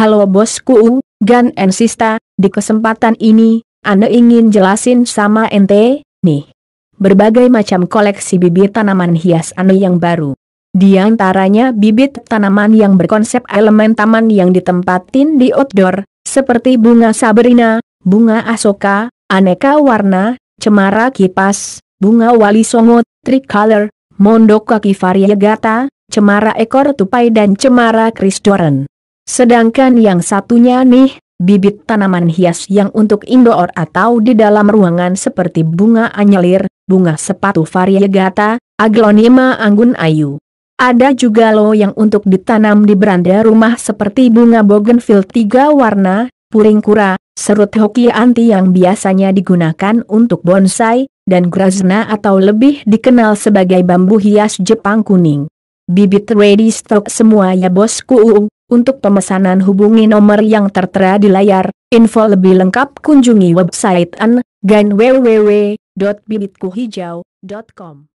Halo bosku, Gan and Sista, di kesempatan ini, Anda ingin jelasin sama ente, nih. Berbagai macam koleksi bibit tanaman hias Anda yang baru. Di antaranya bibit tanaman yang berkonsep elemen taman yang ditempatin di outdoor, seperti bunga Sabrina, bunga Asoka, aneka warna, cemara kipas, bunga wali songo, tricolor, mondok kaki variegata, cemara ekor tupai dan cemara Doran. Sedangkan yang satunya nih, bibit tanaman hias yang untuk indoor atau di dalam ruangan seperti bunga anyelir, bunga sepatu variegata, aglonema anggun ayu. Ada juga lo yang untuk ditanam di beranda rumah seperti bunga bougainville tiga warna, puring kura, serut hoki anti yang biasanya digunakan untuk bonsai, dan grazna atau lebih dikenal sebagai bambu hias Jepang kuning. Bibit ready stock semua ya bosku. Untuk pemesanan hubungi nomor yang tertera di layar, info lebih lengkap kunjungi website an, gan www.bibitkuhijau.com.